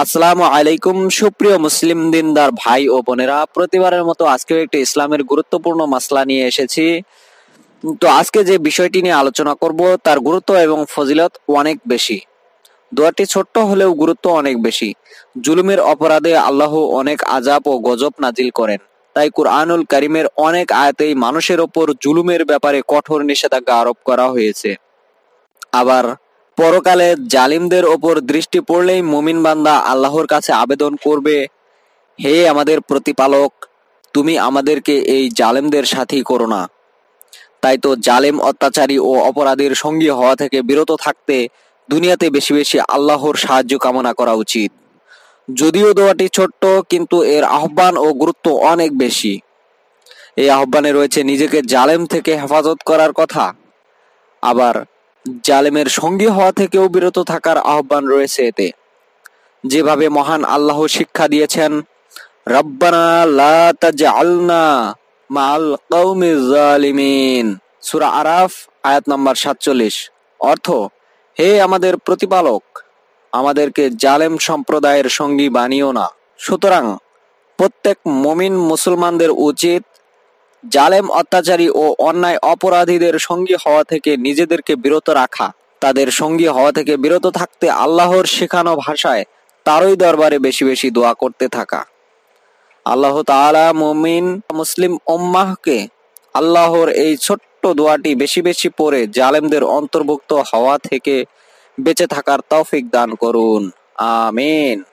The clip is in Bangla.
আসসালামু আলাইকুম সুপ্রিয় মুসলিম দিনদার ভাই ও বোনেরা প্রতিবারের মতো আজকেও একটি ইসলামের গুরুত্বপূর্ণ মাসলা নিয়ে এসেছি তো আজকে যে বিষয়টি নিয়ে আলোচনা করব তার গুরুত্ব এবং ফজিলত অনেক বেশি দোয়াটি ছোট্ট হলেও গুরুত্ব অনেক বেশি জুলুমের অপরাধে আল্লাহ অনেক আজাব ও গজব নাজিল করেন তাই কুরআনুল করিমের অনেক আয়াতেই মানুষের ওপর জুলুমের ব্যাপারে কঠোর নিষেধাজ্ঞা আরোপ করা হয়েছে আবার পরকালে জালিমদের ওপর দৃষ্টি পড়লেই মুমিন বান্দা আল্লাহর কাছে আবেদন করবে হে আমাদের প্রতিপালক তুমি আমাদেরকে এই জালেমদের সাথী করো না তাই তো জালেম অত্যাচারী ও অপরাধীর সঙ্গী হওয়া থেকে বিরত থাকতে দুনিয়াতে বেশি বেশি আল্লাহর সাহায্য কামনা করা উচিত যদিও দোয়াটি ছোট্ট কিন্তু এর আহ্বান ও গুরুত্ব অনেক বেশি এই আহ্বানে রয়েছে নিজেকে জালেম থেকে হেফাজত করার কথা আবার জালেমের সঙ্গী হওয়া থেকেও বিরত থাকার আহ্বান রয়েছে এতে যেভাবে মহান আল্লাহ শিক্ষা দিয়েছেন রব্বানা লা তাজআলনা মাল কওমি জালিমিন সূরা আরাফ আয়াত নম্বর 47 অর্থ হে আমাদের প্রতিপালক আমাদেরকে জালেম সম্প্রদায়ের সঙ্গী বানিও না সুতরাং প্রত্যেক মমিন মুসলমানদের উচিত জালেম অত্যাচারী ও অন্যায় অপরাধীদের সঙ্গী হওয়া থেকে নিজেদেরকে বিরত রাখা তাদের সঙ্গী হওয়া থেকে বিরত থাকতে আল্লাহর শেখানো ভাষায় তারই দরবারে বেশি বেশি দোয়া করতে থাকা আল্লাহ তালা মুমিন মুসলিম ওম্মাহকে আল্লাহর এই ছোট্ট দোয়াটি বেশি বেশি পড়ে জালেমদের অন্তর্ভুক্ত হওয়া থেকে বেঁচে থাকার তৌফিক দান করুন আমিন